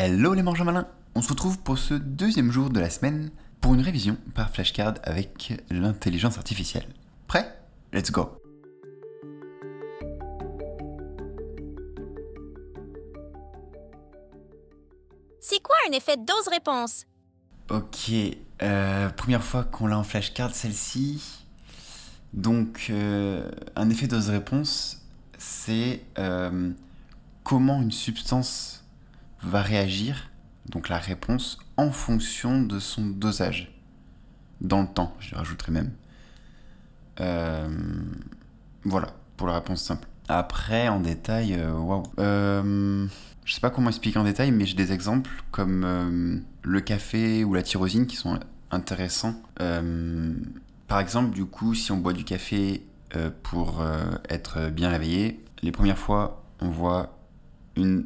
Hello les mangeurs malins On se retrouve pour ce deuxième jour de la semaine pour une révision par flashcard avec l'intelligence artificielle. Prêt Let's go C'est quoi un effet dose-réponse Ok, euh, première fois qu'on l'a en flashcard celle-ci. Donc, euh, un effet dose-réponse, c'est euh, comment une substance va réagir, donc la réponse, en fonction de son dosage. Dans le temps, je rajouterai même. Euh, voilà, pour la réponse simple. Après, en détail, euh, waouh. Euh, je sais pas comment expliquer en détail, mais j'ai des exemples comme le café ou la tyrosine qui sont intéressants. par exemple, du coup, si on boit du café pour être bien réveillé, les premières fois, on voit une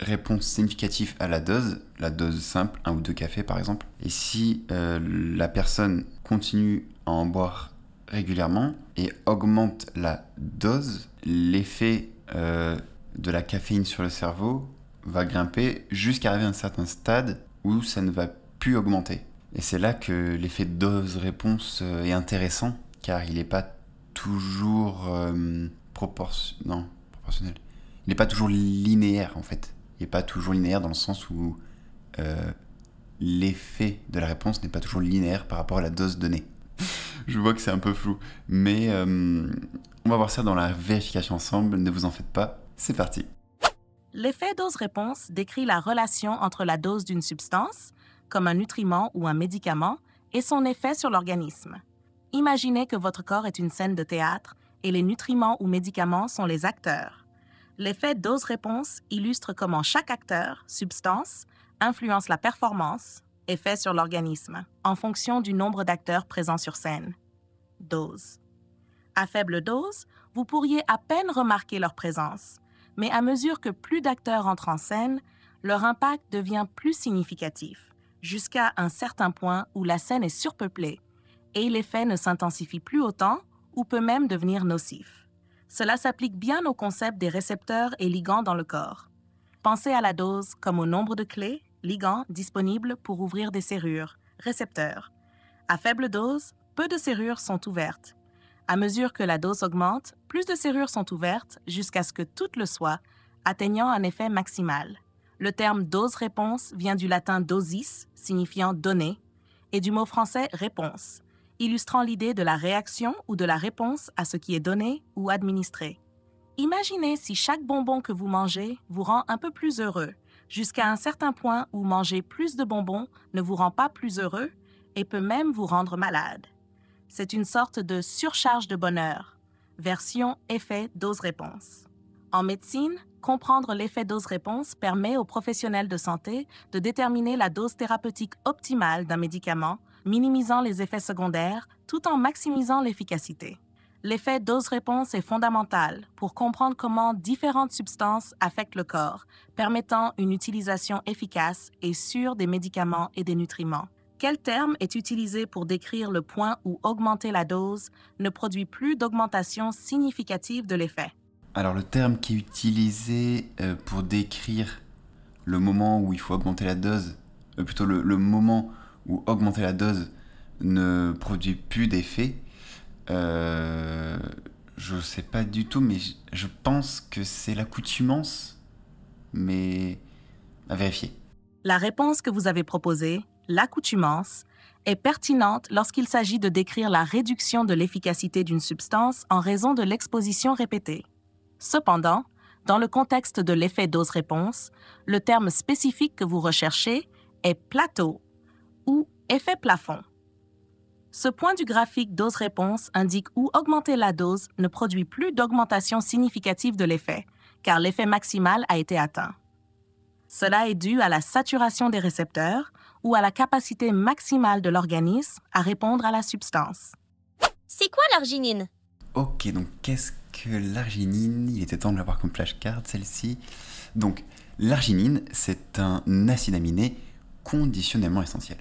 réponse significative à la dose, la dose simple, un ou deux cafés par exemple. Et si euh, la personne continue à en boire régulièrement et augmente la dose, l'effet euh, de la caféine sur le cerveau va grimper jusqu'à arriver à un certain stade où ça ne va plus augmenter. Et c'est là que l'effet dose-réponse euh, est intéressant, car il n'est pas toujours proportionnel. Il n'est pas toujours linéaire en fait n'est pas toujours linéaire dans le sens où euh, l'effet de la réponse n'est pas toujours linéaire par rapport à la dose donnée. Je vois que c'est un peu flou, mais euh, on va voir ça dans la vérification ensemble, ne vous en faites pas, c'est parti. L'effet dose-réponse décrit la relation entre la dose d'une substance, comme un nutriment ou un médicament, et son effet sur l'organisme. Imaginez que votre corps est une scène de théâtre et les nutriments ou médicaments sont les acteurs. L'effet dose-réponse illustre comment chaque acteur, substance, influence la performance, effet sur l'organisme, en fonction du nombre d'acteurs présents sur scène. Dose. À faible dose, vous pourriez à peine remarquer leur présence, mais à mesure que plus d'acteurs entrent en scène, leur impact devient plus significatif, jusqu'à un certain point où la scène est surpeuplée et l'effet ne s'intensifie plus autant ou peut même devenir nocif. Cela s'applique bien au concept des récepteurs et ligands dans le corps. Pensez à la dose comme au nombre de clés, ligands disponibles pour ouvrir des serrures, récepteurs. À faible dose, peu de serrures sont ouvertes. À mesure que la dose augmente, plus de serrures sont ouvertes jusqu'à ce que toutes le soient, atteignant un effet maximal. Le terme dose-réponse vient du latin dosis, signifiant donner, et du mot français réponse, illustrant l'idée de la réaction ou de la réponse à ce qui est donné ou administré. Imaginez si chaque bonbon que vous mangez vous rend un peu plus heureux, jusqu'à un certain point où manger plus de bonbons ne vous rend pas plus heureux et peut même vous rendre malade. C'est une sorte de surcharge de bonheur, version effet dose-réponse. En médecine, comprendre l'effet dose-réponse permet aux professionnels de santé de déterminer la dose thérapeutique optimale d'un médicament minimisant les effets secondaires tout en maximisant l'efficacité. L'effet dose-réponse est fondamental pour comprendre comment différentes substances affectent le corps, permettant une utilisation efficace et sûre des médicaments et des nutriments. Quel terme est utilisé pour décrire le point où augmenter la dose ne produit plus d'augmentation significative de l'effet Alors le terme qui est utilisé euh, pour décrire le moment où il faut augmenter la dose, euh, plutôt le, le moment ou augmenter la dose ne produit plus d'effet. Euh, je ne sais pas du tout, mais je pense que c'est l'accoutumance, mais à vérifier. La réponse que vous avez proposée, l'accoutumance, est pertinente lorsqu'il s'agit de décrire la réduction de l'efficacité d'une substance en raison de l'exposition répétée. Cependant, dans le contexte de l'effet dose-réponse, le terme spécifique que vous recherchez est plateau ou effet plafond. Ce point du graphique dose-réponse indique où augmenter la dose ne produit plus d'augmentation significative de l'effet, car l'effet maximal a été atteint. Cela est dû à la saturation des récepteurs ou à la capacité maximale de l'organisme à répondre à la substance. C'est quoi l'arginine Ok, donc qu'est-ce que l'arginine Il était temps de l'avoir comme flashcard, celle-ci. Donc, l'arginine, c'est un acide aminé conditionnellement essentiel.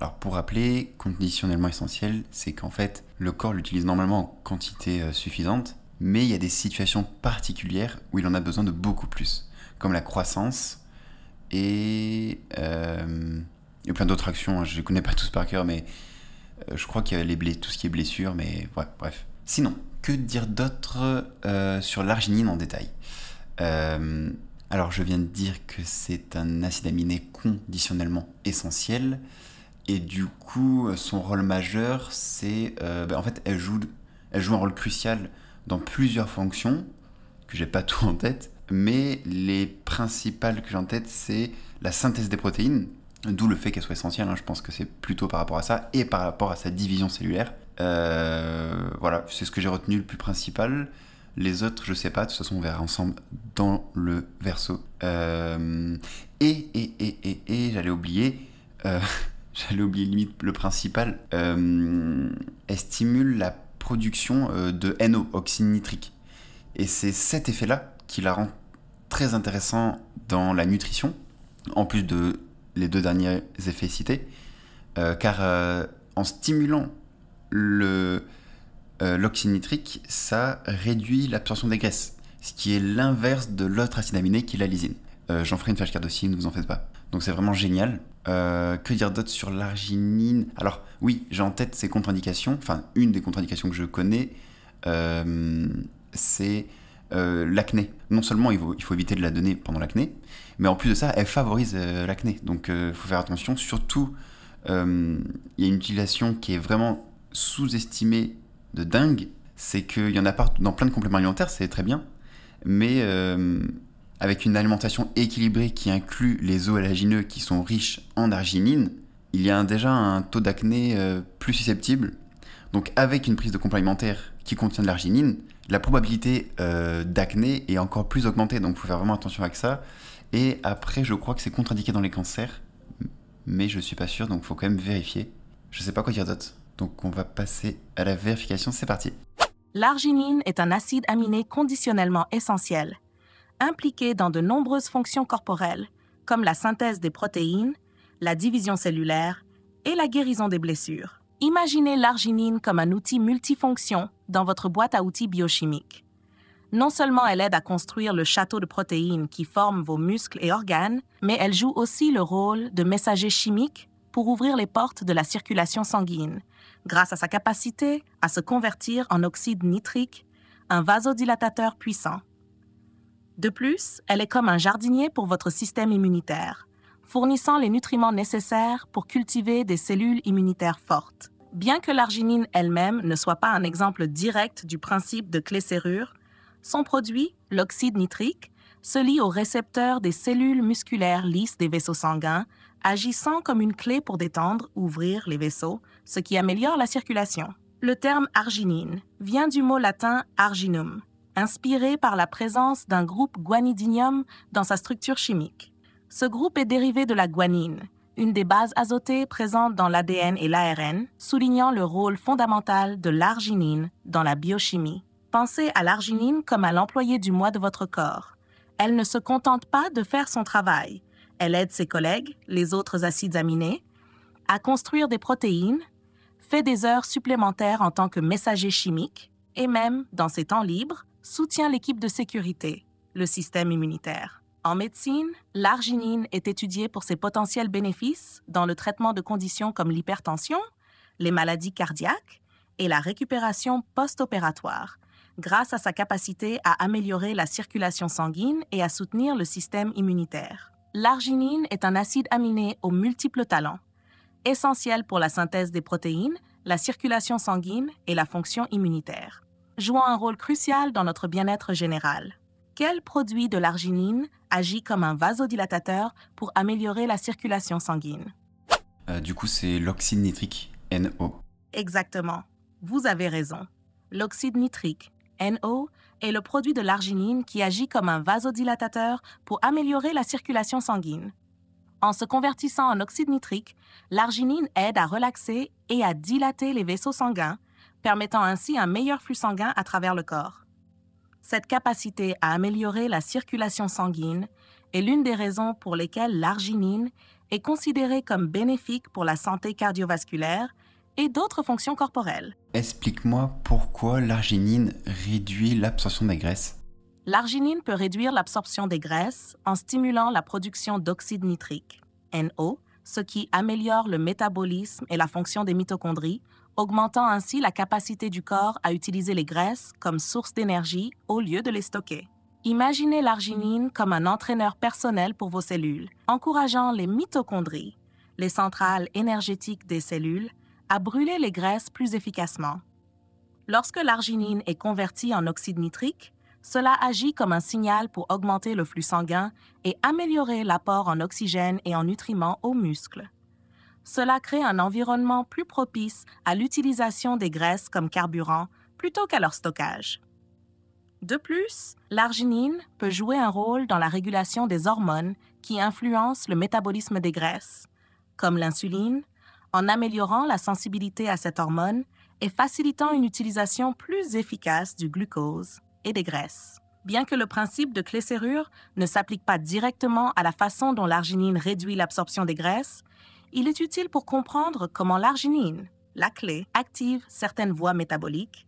Alors pour rappeler, conditionnellement essentiel, c'est qu'en fait, le corps l'utilise normalement en quantité euh, suffisante, mais il y a des situations particulières où il en a besoin de beaucoup plus, comme la croissance et, euh, a plein d'autres actions. Hein. Je ne connais pas tous par cœur, mais euh, je crois qu'il y a les blessures. tout ce qui est blessure, mais ouais, bref. Sinon, que dire d'autre euh, sur l'arginine en détail Alors je viens de dire que c'est un acide aminé conditionnellement essentiel. Et du coup, son rôle majeur, c'est. en fait, elle joue, elle joue un rôle crucial dans plusieurs fonctions, que j'ai pas tout en tête, mais les principales que j'ai en tête, c'est la synthèse des protéines, d'où le fait qu'elle soit essentielle. je pense que c'est plutôt par rapport à ça et par rapport à sa division cellulaire. voilà, c'est ce que j'ai retenu le plus principal. Les autres, je sais pas, de toute façon, on verra ensemble dans le verso. et, et, et, et, et j'allais oublier j'allais oublier limite le principal, elle euh, stimule la production euh, de NO, oxyde nitrique. Et c'est cet effet-là qui la rend très intéressant dans la nutrition, en plus de les deux derniers effets cités, euh, car en stimulant le l'oxyde nitrique, ça réduit l'absorption des graisses, ce qui est l'inverse de l'autre acide aminé qui est la lysine. J'en ferai une flashcard aussi, ne vous en faites pas. Donc c'est vraiment génial. Euh, que dire d'autre sur l'arginine Alors oui, j'ai en tête ces contre-indications. Enfin, une des contre-indications que je connais, euh, c'est euh, l'acné. Non seulement il faut, il faut, éviter de la donner pendant l'acné, mais en plus de ça, elle favorise l'acné. Donc il faut faire attention. Surtout, il y a une utilisation qui est vraiment sous-estimée de dingue. C'est qu'il y en a pas dans plein de compléments alimentaires, c'est très bien. Mais avec une alimentation équilibrée qui inclut les os qui sont riches en arginine, il y a déjà un taux d'acné euh, plus susceptible. Donc avec une prise de complémentaire qui contient de l'arginine, la probabilité euh, d'acné est encore plus augmentée, donc il faut faire vraiment attention avec ça. Et après, je crois que c'est contre-indiqué dans les cancers, mais je suis pas sûr, donc faut quand même vérifier. Je sais pas quoi dire d'autre. Donc on va passer à la vérification, c'est parti. L'arginine est un acide aminé conditionnellement essentiel. Impliquée dans de nombreuses fonctions corporelles, comme la synthèse des protéines, la division cellulaire et la guérison des blessures. Imaginez l'arginine comme un outil multifonction dans votre boîte à outils biochimique. Non seulement elle aide à construire le château de protéines qui forme vos muscles et organes, mais elle joue aussi le rôle de messager chimique pour ouvrir les portes de la circulation sanguine, grâce à sa capacité à se convertir en oxyde nitrique, un vasodilatateur puissant. De plus, elle est comme un jardinier pour votre système immunitaire, fournissant les nutriments nécessaires pour cultiver des cellules immunitaires fortes. Bien que l'arginine elle-même ne soit pas un exemple direct du principe de clé-serrure, son produit, l'oxyde nitrique, se lie au récepteur des cellules musculaires lisses des vaisseaux sanguins, agissant comme une clé pour détendre, ouvrir les vaisseaux, ce qui améliore la circulation. Le terme arginine vient du mot latin arginum, inspiré par la présence d'un groupe guanidinium dans sa structure chimique. Ce groupe est dérivé de la guanine, une des bases azotées présentes dans l'ADN et l'ARN, soulignant le rôle fondamental de l'arginine dans la biochimie. Pensez à l'arginine comme à l'employé du mois de votre corps. Elle ne se contente pas de faire son travail. Elle aide ses collègues, les autres acides aminés, à construire des protéines, fait des heures supplémentaires en tant que messager chimique, et même, dans ses temps libres, soutient l'équipe de sécurité, le système immunitaire. En médecine, l'arginine est étudiée pour ses potentiels bénéfices dans le traitement de conditions comme l'hypertension, les maladies cardiaques et la récupération post-opératoire, grâce à sa capacité à améliorer la circulation sanguine et à soutenir le système immunitaire. L'arginine est un acide aminé aux multiples talents, essentiel pour la synthèse des protéines, la circulation sanguine et la fonction immunitaire jouant un rôle crucial dans notre bien-être général. Quel produit de l'arginine agit comme un vasodilatateur pour améliorer la circulation sanguine euh, Du coup, c'est l'oxyde nitrique, NO. Exactement. Vous avez raison. L'oxyde nitrique, NO, est le produit de l'arginine qui agit comme un vasodilatateur pour améliorer la circulation sanguine. En se convertissant en oxyde nitrique, l'arginine aide à relaxer et à dilater les vaisseaux sanguins, permettant ainsi un meilleur flux sanguin à travers le corps. Cette capacité à améliorer la circulation sanguine est l'une des raisons pour lesquelles l'arginine est considérée comme bénéfique pour la santé cardiovasculaire et d'autres fonctions corporelles. Explique-moi pourquoi l'arginine réduit l'absorption des graisses. L'arginine peut réduire l'absorption des graisses en stimulant la production d'oxyde nitrique, NO, ce qui améliore le métabolisme et la fonction des mitochondries, augmentant ainsi la capacité du corps à utiliser les graisses comme source d'énergie au lieu de les stocker. Imaginez l'arginine comme un entraîneur personnel pour vos cellules, encourageant les mitochondries, les centrales énergétiques des cellules, à brûler les graisses plus efficacement. Lorsque l'arginine est convertie en oxyde nitrique, cela agit comme un signal pour augmenter le flux sanguin et améliorer l'apport en oxygène et en nutriments aux muscles. Cela crée un environnement plus propice à l'utilisation des graisses comme carburant plutôt qu'à leur stockage. De plus, l'arginine peut jouer un rôle dans la régulation des hormones qui influencent le métabolisme des graisses, comme l'insuline, en améliorant la sensibilité à cette hormone et facilitant une utilisation plus efficace du glucose et des graisses. Bien que le principe de clé-serrure ne s'applique pas directement à la façon dont l'arginine réduit l'absorption des graisses, il est utile pour comprendre comment l'arginine, la clé, active certaines voies métaboliques,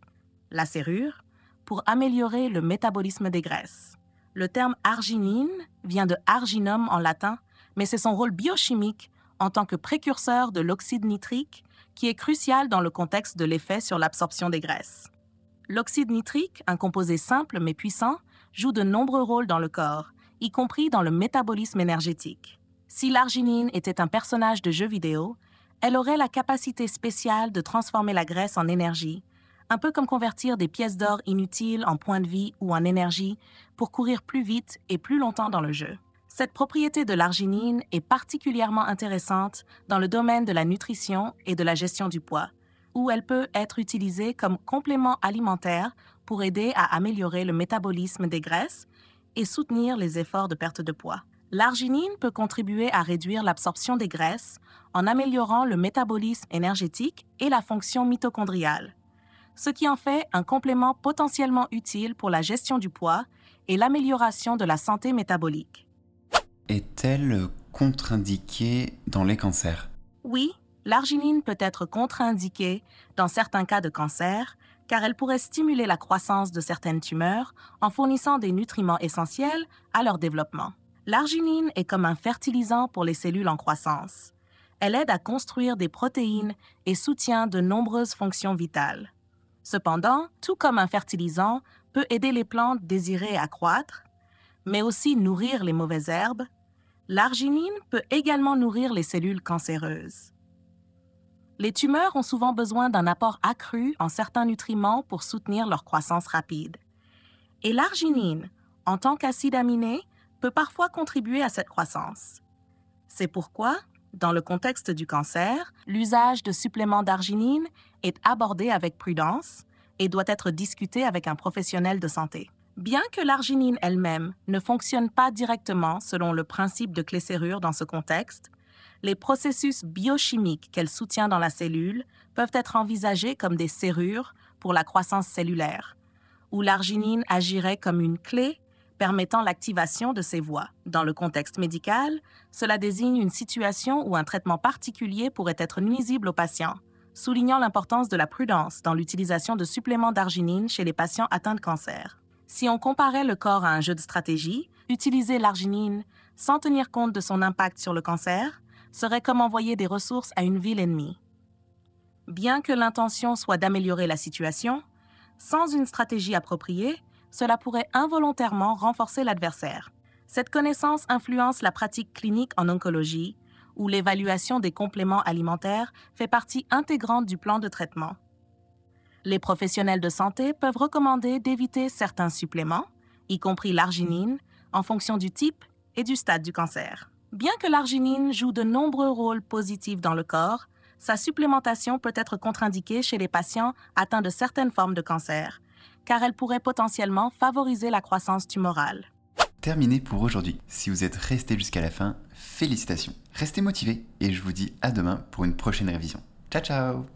la serrure, pour améliorer le métabolisme des graisses. Le terme arginine vient de arginum en latin, mais c'est son rôle biochimique en tant que précurseur de l'oxyde nitrique qui est crucial dans le contexte de l'effet sur l'absorption des graisses. L'oxyde nitrique, un composé simple mais puissant, joue de nombreux rôles dans le corps, y compris dans le métabolisme énergétique. Si l'arginine était un personnage de jeu vidéo, elle aurait la capacité spéciale de transformer la graisse en énergie, un peu comme convertir des pièces d'or inutiles en points de vie ou en énergie pour courir plus vite et plus longtemps dans le jeu. Cette propriété de l'arginine est particulièrement intéressante dans le domaine de la nutrition et de la gestion du poids, où elle peut être utilisée comme complément alimentaire pour aider à améliorer le métabolisme des graisses et soutenir les efforts de perte de poids. L'arginine peut contribuer à réduire l'absorption des graisses en améliorant le métabolisme énergétique et la fonction mitochondriale, ce qui en fait un complément potentiellement utile pour la gestion du poids et l'amélioration de la santé métabolique. Est-elle contre-indiquée dans les cancers Oui, l'arginine peut être contre-indiquée dans certains cas de cancer car elle pourrait stimuler la croissance de certaines tumeurs en fournissant des nutriments essentiels à leur développement. L'arginine est comme un fertilisant pour les cellules en croissance. Elle aide à construire des protéines et soutient de nombreuses fonctions vitales. Cependant, tout comme un fertilisant peut aider les plantes désirées à croître, mais aussi nourrir les mauvaises herbes, l'arginine peut également nourrir les cellules cancéreuses. Les tumeurs ont souvent besoin d'un apport accru en certains nutriments pour soutenir leur croissance rapide. Et l'arginine, en tant qu'acide aminé, peut parfois contribuer à cette croissance. C'est pourquoi, dans le contexte du cancer, l'usage de suppléments d'arginine est abordé avec prudence et doit être discuté avec un professionnel de santé. Bien que l'arginine elle-même ne fonctionne pas directement selon le principe de clé serrure dans ce contexte, les processus biochimiques qu'elle soutient dans la cellule peuvent être envisagés comme des serrures pour la croissance cellulaire, où l'arginine agirait comme une clé permettant l'activation de ces voies. Dans le contexte médical, cela désigne une situation où un traitement particulier pourrait être nuisible au patient, soulignant l'importance de la prudence dans l'utilisation de suppléments d'arginine chez les patients atteints de cancer. Si on comparait le corps à un jeu de stratégie, utiliser l'arginine sans tenir compte de son impact sur le cancer serait comme envoyer des ressources à une ville ennemie. Bien que l'intention soit d'améliorer la situation, sans une stratégie appropriée, cela pourrait involontairement renforcer l'adversaire. Cette connaissance influence la pratique clinique en oncologie, où l'évaluation des compléments alimentaires fait partie intégrante du plan de traitement. Les professionnels de santé peuvent recommander d'éviter certains suppléments, y compris l'arginine, en fonction du type et du stade du cancer. Bien que l'arginine joue de nombreux rôles positifs dans le corps, sa supplémentation peut être contre-indiquée chez les patients atteints de certaines formes de cancer, car elle pourrait potentiellement favoriser la croissance tumorale. Terminé pour aujourd'hui. Si vous êtes resté jusqu'à la fin, félicitations. Restez motivés et je vous dis à demain pour une prochaine révision. Ciao ciao